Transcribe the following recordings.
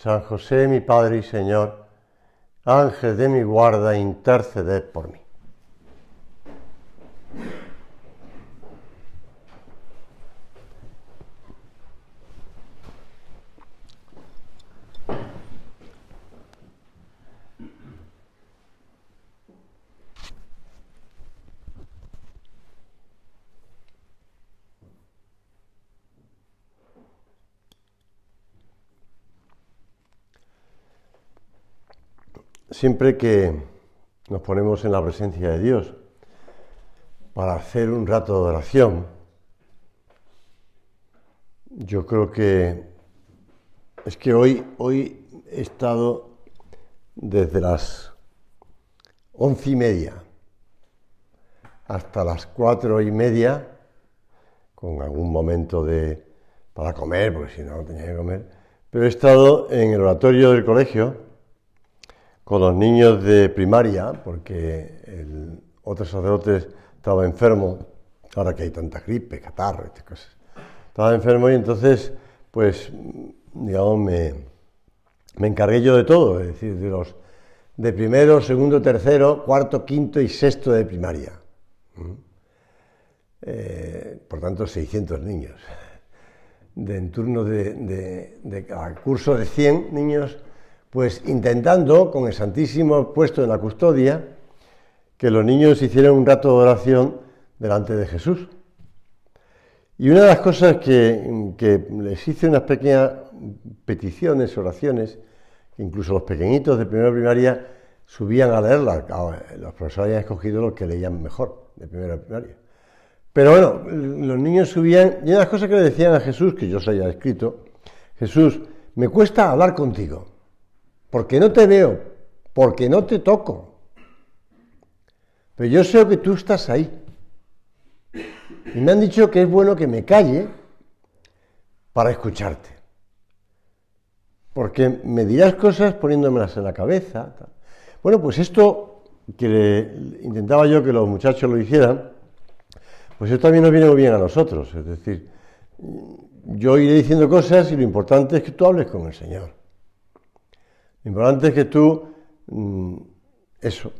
San José, mi Padre y Señor, ángel de mi guarda, interceded por mí. siempre que nos ponemos en la presencia de Dios para hacer un rato de oración, yo creo que es que hoy, hoy he estado desde las once y media hasta las cuatro y media, con algún momento de para comer, porque si no tenía que comer, pero he estado en el oratorio del colegio con los niños de primaria, porque el otro sacerdote estaba enfermo, ahora que hay tanta gripe, catarro, estas cosas. Estaba enfermo y entonces, pues, digamos, me, encargué yo de todo, es decir, de los de primero, segundo, tercero, cuarto, quinto y sexto de primaria. ¿Mm? Eh, por tanto, 600 niños. De, en turno de, de, curso de 100 niños, pues intentando, con el Santísimo puesto en la custodia, que los niños hicieran un rato de oración delante de Jesús. Y una de las cosas que, les hice unas pequeñas peticiones, oraciones, que incluso los pequeñitos de primera primaria subían a leerlas. Los profesores habían escogido los que leían mejor de primera primaria. Pero bueno, los niños subían, y una de las cosas que le decían a Jesús, que yo os haya escrito, Jesús, me cuesta hablar contigo porque no te veo, porque no te toco. Pero yo sé que tú estás ahí. Y me han dicho que es bueno que me calle para escucharte. Porque me dirás cosas poniéndomelas en la cabeza. Bueno, pues esto que intentaba yo que los muchachos lo hicieran, pues esto también nos viene muy bien a nosotros. Es decir, yo iré diciendo cosas y lo importante es que tú hables con el Señor importante es que tú, mm, eso,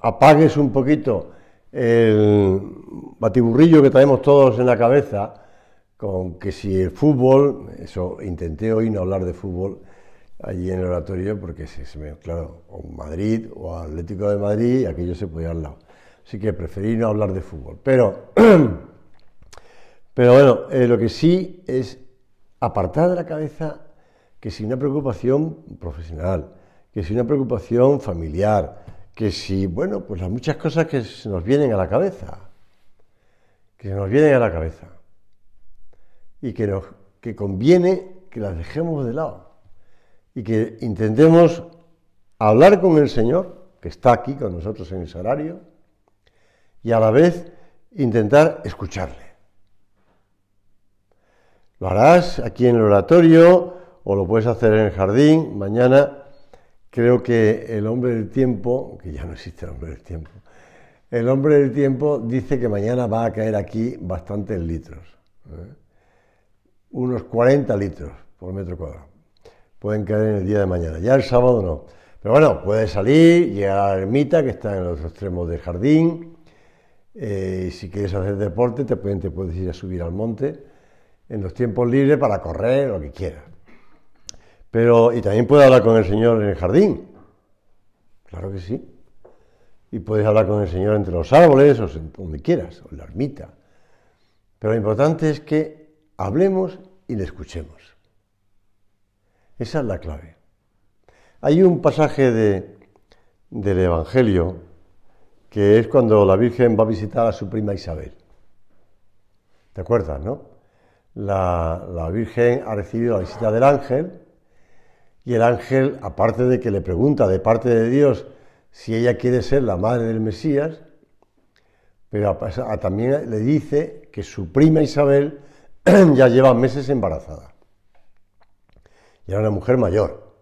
apagues un poquito el batiburrillo que traemos todos en la cabeza, con que si el fútbol, eso intenté hoy no hablar de fútbol allí en el oratorio, porque si se me, claro, o Madrid o Atlético de Madrid, aquello se podía hablar. Así que preferí no hablar de fútbol. Pero, pero bueno, eh, lo que sí es apartar de la cabeza que si una preocupación profesional, que si una preocupación familiar, que si, bueno, pues las muchas cosas que se nos vienen a la cabeza, que se nos vienen a la cabeza y que, que conviene que las dejemos de lado y que intentemos hablar con el Señor, que está aquí con nosotros en el salario, y a la vez intentar escucharle. Lo harás aquí en el oratorio, o lo puedes hacer en el jardín, mañana. Creo que el hombre del tiempo, que ya no existe el hombre del tiempo, el hombre del tiempo dice que mañana va a caer aquí bastantes litros, ¿eh? unos 40 litros por metro cuadrado. Pueden caer en el día de mañana, ya el sábado no. Pero bueno, puedes salir, llegar a la ermita que está en los extremos del jardín. Eh, si quieres hacer deporte, te, pueden, te puedes ir a subir al monte en los tiempos libres para correr, lo que quieras. Pero, y también puede hablar con el Señor en el jardín. Claro que sí. Y puedes hablar con el Señor entre los árboles o donde quieras, o en la ermita. Pero lo importante es que hablemos y le escuchemos. Esa es la clave. Hay un pasaje del Evangelio que es cuando la Virgen va a visitar a su prima Isabel. ¿Te acuerdas, no? la Virgen ha recibido la visita del ángel y el ángel, aparte de que le pregunta de parte de Dios si ella quiere ser la madre del Mesías, pero también le dice que su prima Isabel ya lleva meses embarazada. Y era una mujer mayor,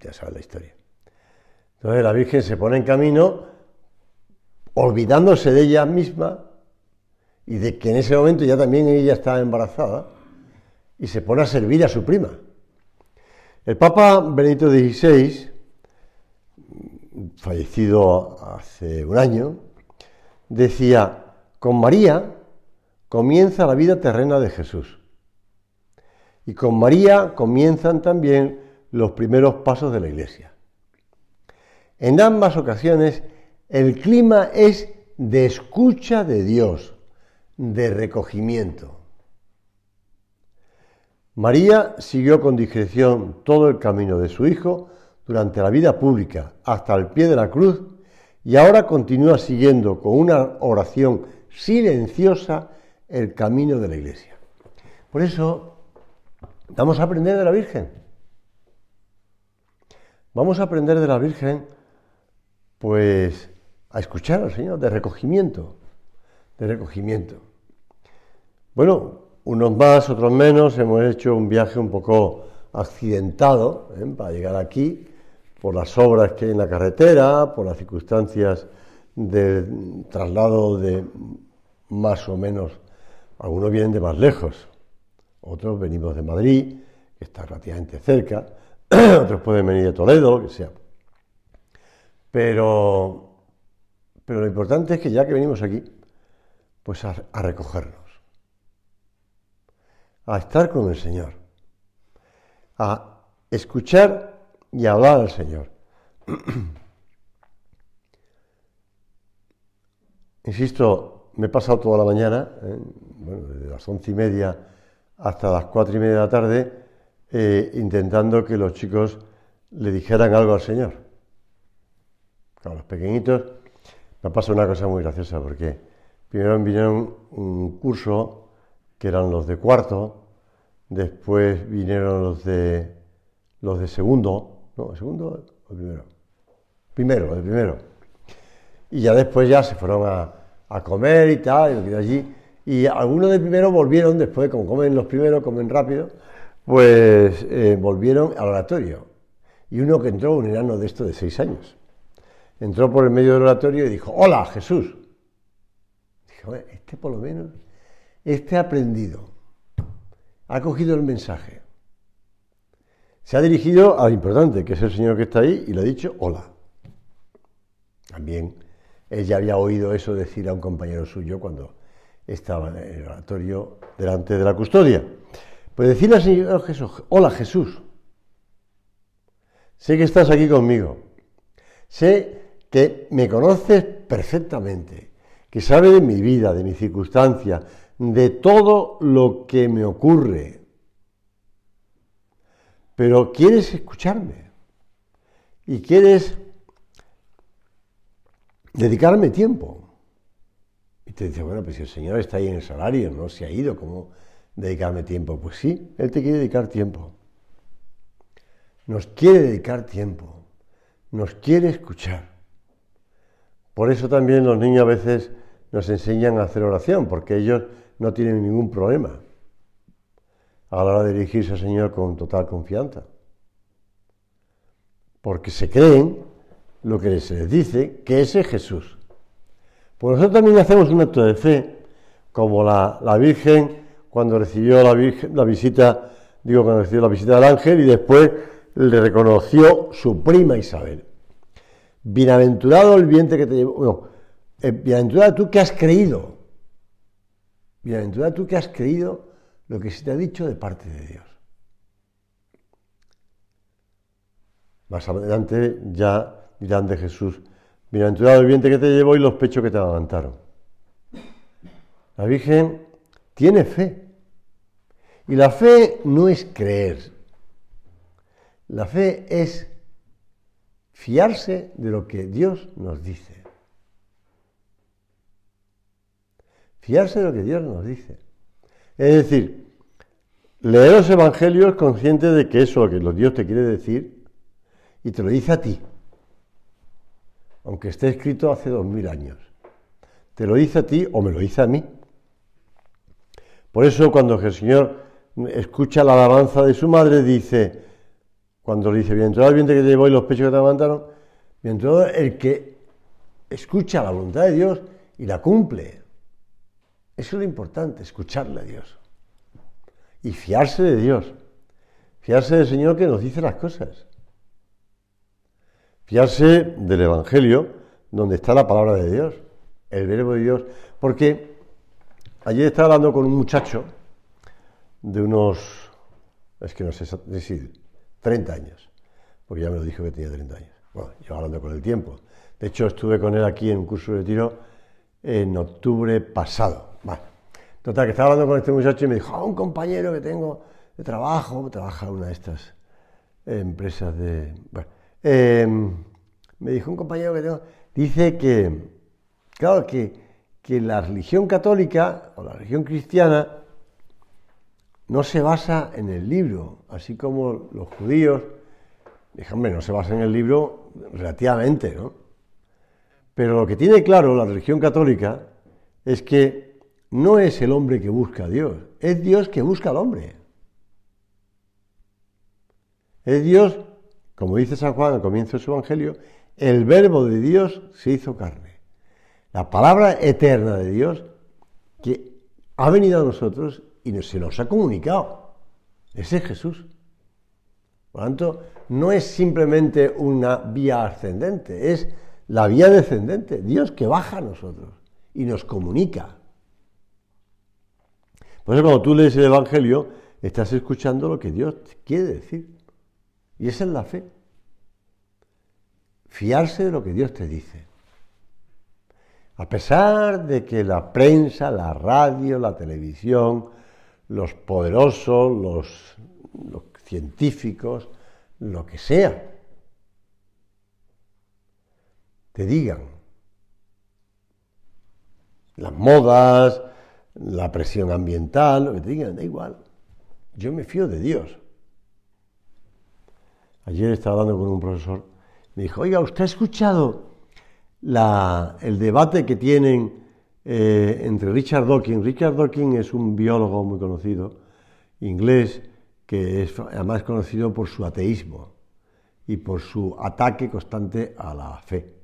ya saben la historia. Entonces la Virgen se pone en camino olvidándose de ella misma y de que en ese momento ya también ella está embarazada y se pone a servir a su prima. El Papa Benedicto XVI, fallecido hace un año, decía, con María comienza la vida terrena de Jesús. Y con María comienzan también los primeros pasos de la Iglesia. En ambas ocasiones el clima es de escucha de Dios, de recogimiento. María siguió con discreción todo el camino de su hijo durante la vida pública hasta el pie de la cruz y ahora continúa siguiendo con una oración silenciosa el camino de la iglesia. Por eso vamos a aprender de la Virgen. Vamos a aprender de la Virgen pues a escuchar al Señor de recogimiento, de recogimiento. Bueno, unos más, otros menos, hemos hecho un viaje un poco accidentado ¿eh? para llegar aquí, por las obras que hay en la carretera, por las circunstancias de traslado de más o menos, algunos vienen de más lejos, otros venimos de Madrid, que está relativamente cerca, otros pueden venir de Toledo, lo que sea. Pero, pero lo importante es que ya que venimos aquí, pues a, recogerlo a estar con el Señor, a escuchar y hablar al Señor. Insisto, me he pasado toda la mañana, ¿eh? bueno, desde las once y media hasta las cuatro y media de la tarde, eh, intentando que los chicos le dijeran algo al Señor. Claro, los pequeñitos me pasa una cosa muy graciosa, porque primero vinieron un curso que eran los de cuarto, después vinieron los de los de segundo, no, segundo o primero. Primero, de primero. Y ya después ya se fueron a, a comer y tal, y de allí. Y algunos de primero volvieron después, como comen los primeros, comen rápido, pues eh, volvieron al oratorio. Y uno que entró, un enano de esto de seis años, entró por el medio del oratorio y dijo, hola Jesús. Dije, este por lo menos este ha aprendido, ha cogido el mensaje, se ha dirigido al importante, que es el señor que está ahí, y le ha dicho hola. También ella había oído eso decir a un compañero suyo cuando estaba en el oratorio delante de la custodia. Pues decirle al Señor Jesús, hola Jesús, sé que estás aquí conmigo, sé que me conoces perfectamente, que sabes de mi vida, de mis circunstancias, de todo lo que me ocurre. Pero quieres escucharme y quieres dedicarme tiempo. Y te dice, bueno, pues si el Señor está ahí en el salario, no se ha ido, ¿cómo dedicarme tiempo? Pues sí, Él te quiere dedicar tiempo. Nos quiere dedicar tiempo, nos quiere escuchar. Por eso también los niños a veces nos enseñan a hacer oración, porque ellos no tienen ningún problema a la hora de dirigirse al Señor con total confianza. Porque se creen lo que se les dice, que ese es Jesús. ...por pues nosotros también hacemos un acto de fe, como la, Virgen cuando recibió la, la visita, digo, cuando recibió la visita del ángel y después le reconoció su prima Isabel. Bienaventurado el vientre que te llevó, bueno, eh, bienaventurado tú que has creído, Bienaventurado tú que has creído lo que se te ha dicho de parte de Dios. Más adelante ya dirán de Jesús, bienaventurado el vientre que te llevó y los pechos que te levantaron. La Virgen tiene fe. Y la fe no es creer. La fe es fiarse de lo que Dios nos dice. Fiarse de lo que Dios nos dice. Es decir, leer los evangelios consciente de que eso es lo que Dios te quiere decir y te lo dice a ti, aunque esté escrito hace dos mil años. Te lo dice a ti o me lo dice a mí. Por eso cuando el Señor escucha la alabanza de su madre, dice, cuando le dice, todo el vientre que te llevó y los pechos que te levantaron, todo el que escucha la voluntad de Dios y la cumple. Eso es lo importante, escucharle a Dios. Y fiarse de Dios. Fiarse del Señor que nos dice las cosas. Fiarse del Evangelio, donde está la palabra de Dios, el verbo de Dios. Porque ayer estaba hablando con un muchacho de unos, es que no sé, decir, 30 años. Porque ya me lo dijo que tenía 30 años. Bueno, yo hablando con el tiempo. De hecho, estuve con él aquí en un curso de tiro en octubre pasado Total, que estaba hablando con este muchacho y me dijo, a ah, un compañero que tengo de trabajo, trabaja en una de estas empresas de... Em, me dijo un compañero que tengo, dice que, claro, que, que la religión católica o la religión cristiana no se basa en el libro, así como los judíos, déjame, no se basa en el libro relativamente, ¿no? Pero lo que tiene claro la religión católica es que no es el hombre que busca a Dios, es Dios que busca al hombre. Es Dios, como dice San Juan al comienzo de su Evangelio, el verbo de Dios se hizo carne. La palabra eterna de Dios que ha venido a nosotros y se nos ha comunicado. Ese es Jesús. Por lo tanto, no es simplemente una vía ascendente, es la vía descendente, Dios que baja a nosotros y nos comunica. Por cuando tú lees el Evangelio, estás escuchando lo que Dios quiere decir. Y esa es la fe. Fiarse de lo que Dios te dice. A pesar de que la prensa, la radio, la televisión, los poderosos, los científicos, lo que sea, te digan las modas, la presión ambiental, lo que te digan, da igual. Yo me fío de Dios. Ayer estaba hablando con un profesor, me dijo, oiga, ¿usted ha escuchado el debate que tienen eh, entre Richard Dawkins? Richard Dawkins es un biólogo muy conocido, inglés, que es además conocido por su ateísmo y por su ataque constante a la fe,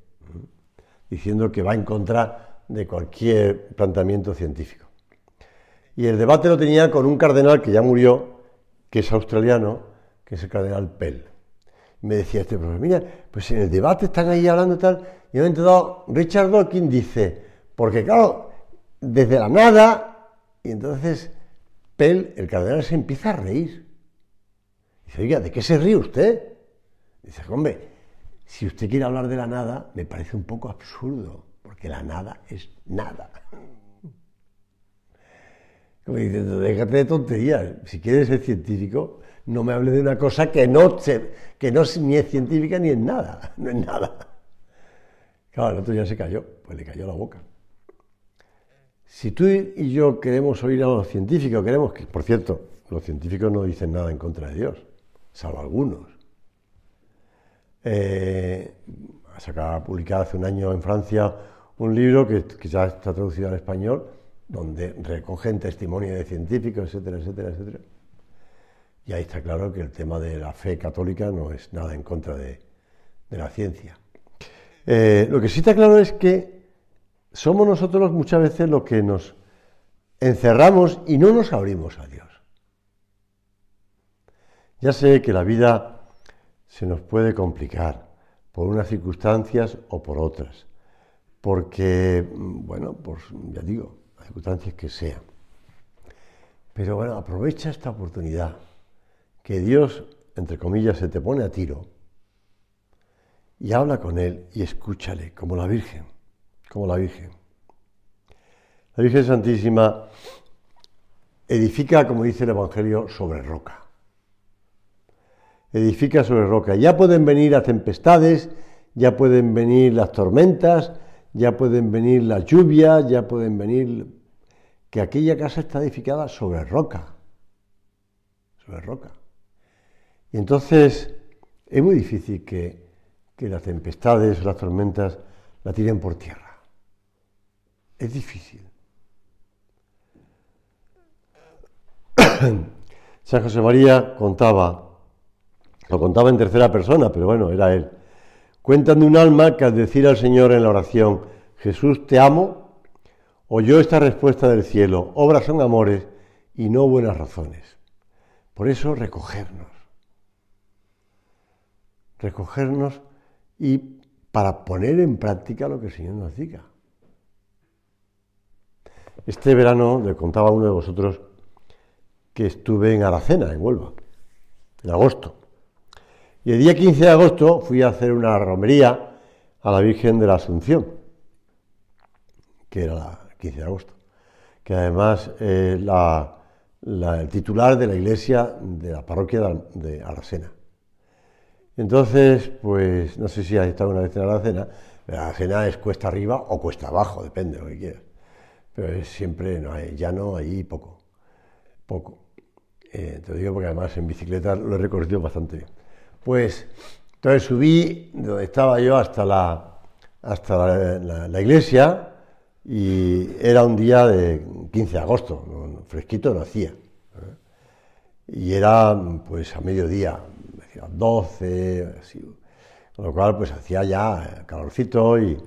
diciendo que va en contra de cualquier planteamiento científico. Y el debate lo tenía con un cardenal que ya murió, que es australiano, que es el cardenal Pell. Me decía este profesor, mira, pues en el debate están ahí hablando y tal, y me dado, Richard Dawkins dice, porque claro, desde la nada, y entonces Pell, el cardenal, se empieza a reír. Dice, oiga, ¿de qué se ríe usted? Dice, hombre, si usted quiere hablar de la nada, me parece un poco absurdo, porque la nada es nada. Me déjate de tonterías, si quieres ser científico, no me hables de una cosa que no, que no ni es científica ni es nada, no es nada. Claro, el otro ya se cayó, pues le cayó la boca. Si tú y yo queremos oír a los científicos, queremos que, por cierto, los científicos no dicen nada en contra de Dios, salvo algunos. Eh, se acaba de publicar hace un año en Francia un libro que, que ya está traducido al español, donde recogen testimonio de científicos, etcétera, etcétera, etcétera. Y ahí está claro que el tema de la fe católica no es nada en contra de, la ciencia. Eh, lo que sí está claro es que somos nosotros muchas veces los que nos encerramos y no nos abrimos a Dios. Ya sé que la vida se nos puede complicar por unas circunstancias o por otras, porque, mm, bueno, pues ya digo, circunstancias que sean. Pero bueno, aprovecha esta oportunidad que Dios, entre comillas, se te pone a tiro y habla con Él y escúchale, como la Virgen, como la Virgen. La Virgen Santísima edifica, como dice el Evangelio, sobre roca. Edifica sobre roca. Ya pueden venir las tempestades, ya pueden venir las tormentas, ya pueden venir las lluvias, ya pueden venir que aquella casa está edificada sobre roca. Sobre roca. Y entonces es muy difícil que, las tempestades, las tormentas, la tiren por tierra. Es difícil. San José María contaba, lo contaba en tercera persona, pero bueno, era él. Cuentan de un alma que al decir al Señor en la oración, Jesús te amo, oyó esta respuesta del cielo, obras son amores y no buenas razones. Por eso recogernos, recogernos y para poner en práctica lo que el Señor nos diga. Este verano le contaba a uno de vosotros que estuve en Aracena, en Huelva, en agosto. Y el día 15 de agosto fui a hacer una romería a la Virgen de la Asunción, que era la, 15 de agosto, que además eh, la, el titular de la iglesia de la parroquia de Aracena. Entonces, pues no sé si has estado una vez en Aracena, Aracena es cuesta arriba o cuesta abajo, depende de lo que quieras, pero es siempre no hay, llano ahí, poco, poco. Eh, te lo digo porque además en bicicleta lo he recorrido bastante bien. Pues entonces subí donde estaba yo hasta la, hasta la iglesia y era un día de 15 de agosto, fresquito no hacía. ¿eh? Y era pues a mediodía, 12, así. Con lo cual pues hacía ya calorcito y...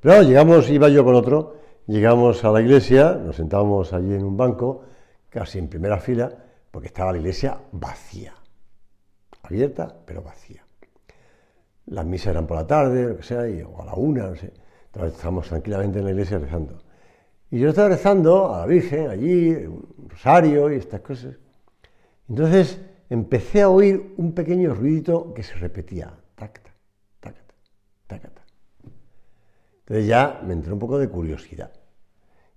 Pero llegamos, iba yo con otro, llegamos a la iglesia, nos sentábamos allí en un banco, casi en primera fila, porque estaba la iglesia vacía. Abierta, pero vacía. Las misas eran por la tarde, lo que sea, o a la una, no sé. Estábamos tranquilamente en la iglesia rezando. Y yo estaba rezando a la Virgen, allí, un rosario y estas cosas. Entonces empecé a oír un pequeño ruidito que se repetía. Tacta, Entonces ya me entró un poco de curiosidad.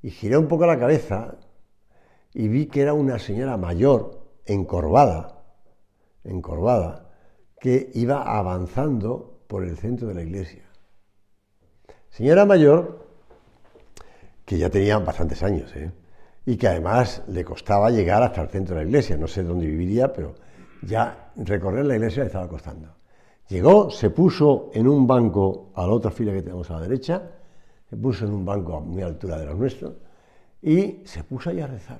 Y giré un poco la cabeza y vi que era una señora mayor, encorvada, encorvada, que iba avanzando por el centro de la iglesia. Señora mayor, que ya tenía bastantes años, ¿eh? y que además le costaba llegar hasta el centro de la iglesia, no sé dónde viviría, pero ya recorrer la iglesia le estaba costando. Llegó, se puso en un banco a la otra fila que tenemos a la derecha, se puso en un banco a muy altura de los nuestros, y se puso ahí a rezar.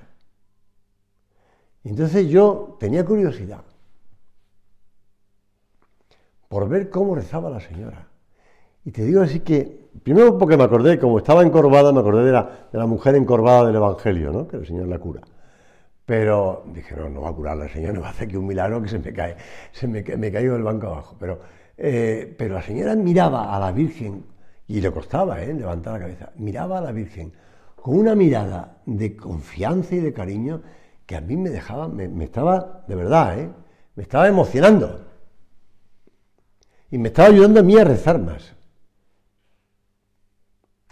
entonces yo tenía curiosidad por ver cómo rezaba la señora. Y te digo así que, primero porque me acordé, como estaba encorvada, me acordé de la, de la mujer encorvada del Evangelio, ¿no? que el Señor la cura. Pero dije, no, no va a curar la señora, no va a hacer que un milagro que se me cae, se me, me cayó del banco abajo. Pero, eh, pero la señora miraba a la Virgen, y le costaba ¿eh? levantar la cabeza, miraba a la Virgen con una mirada de confianza y de cariño que a mí me dejaba, me, estaba, de verdad, ¿eh? me estaba emocionando. Y me estaba ayudando a mí a rezar más.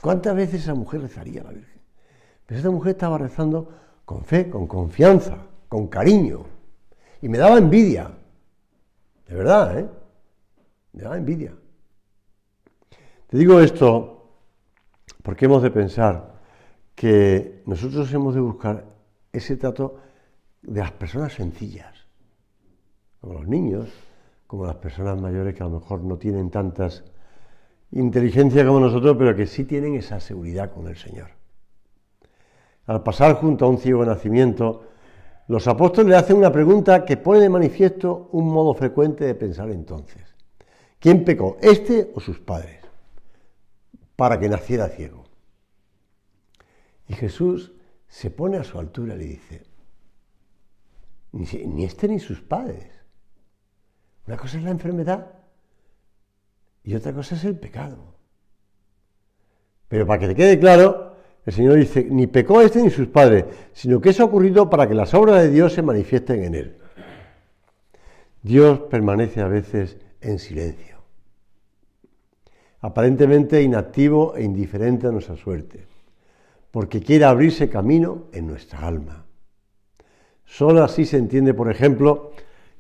¿Cuántas veces esa mujer rezaría a la Virgen? Pero pues esa mujer estaba rezando con fe, con confianza, con cariño. Y me daba envidia. De verdad, ¿eh? Me daba envidia. Te digo esto porque hemos de pensar que nosotros hemos de buscar ese trato de las personas sencillas, como los niños, como las personas mayores que a lo mejor no tienen tantas inteligencia como nosotros, pero que sí tienen esa seguridad con el Señor. Al pasar junto a un ciego nacimiento, los apóstoles le hacen una pregunta que pone de manifiesto un modo frecuente de pensar entonces. ¿Quién pecó, este o sus padres, para que naciera ciego? Y Jesús se pone a su altura y le dice, ni este ni sus padres. Una cosa es la enfermedad y otra cosa es el pecado. Pero para que te quede claro, el Señor dice, ni pecó este ni sus padres, sino que eso ha ocurrido para que las obras de Dios se manifiesten en él. Dios permanece a veces en silencio, aparentemente inactivo e indiferente a nuestra suerte, porque quiere abrirse camino en nuestra alma. Solo así se entiende, por ejemplo,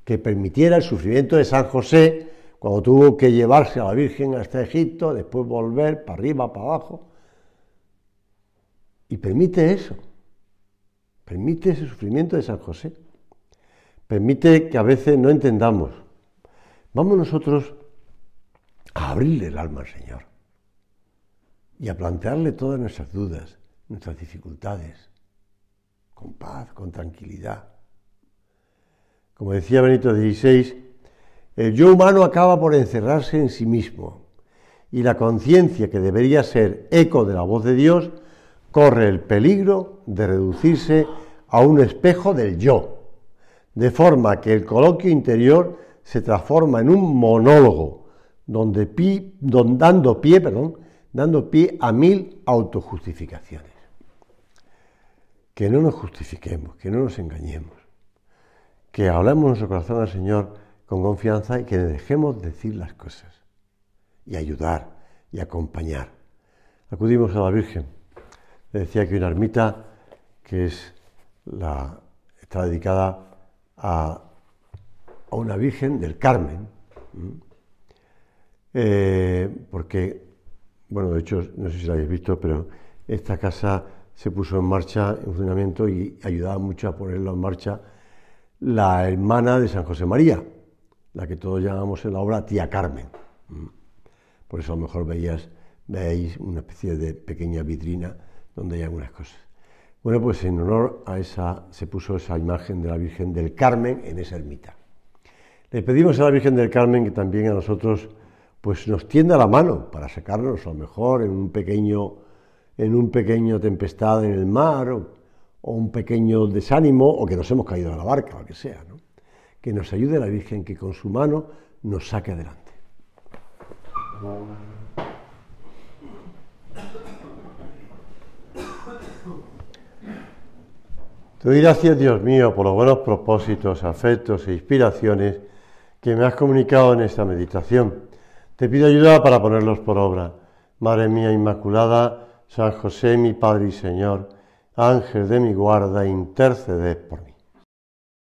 que permitiera el sufrimiento de San José cuando tuvo que llevarse a la Virgen hasta Egipto, después volver para arriba, para abajo. Y permite eso, permite ese sufrimiento de San José, permite que a veces no entendamos. Vamos nosotros a abrirle el alma al Señor y a plantearle todas nuestras dudas, nuestras dificultades, con paz, con tranquilidad. Como decía Benito XVI, el yo humano acaba por encerrarse en sí mismo y la conciencia que debería ser eco de la voz de Dios corre el peligro de reducirse a un espejo del yo, de forma que el coloquio interior se transforma en un monólogo, donde pi, dando, pie, perdón, dando pie a mil autojustificaciones. Que no nos justifiquemos, que no nos engañemos, que hablemos en nuestro corazón al Señor, con confianza y que le dejemos decir las cosas y ayudar y acompañar. Acudimos a la Virgen. Le decía que una ermita que es la, está dedicada a, a una Virgen del Carmen, eh, porque, bueno, de hecho, no sé si la habéis visto, pero esta casa se puso en marcha, en funcionamiento, y ayudaba mucho a ponerla en marcha la hermana de San José María, la que todos llamamos en la obra Tía Carmen. Mm. Por eso a lo mejor veías, veis una especie de pequeña vitrina donde hay algunas cosas. Bueno, pues en honor a esa se puso esa imagen de la Virgen del Carmen en esa ermita. Le pedimos a la Virgen del Carmen que también a nosotros pues nos tienda la mano para sacarnos a lo mejor en un pequeño en un pequeño tempestad en el mar o, un pequeño desánimo o que nos hemos caído de la barca, lo que sea que nos ayude la Virgen, que con su mano nos saque adelante. Te doy gracias, Dios mío, por los buenos propósitos, afectos e inspiraciones que me has comunicado en esta meditación. Te pido ayuda para ponerlos por obra. Madre mía Inmaculada, San José, mi Padre y Señor, Ángel de mi guarda, interceded por mí.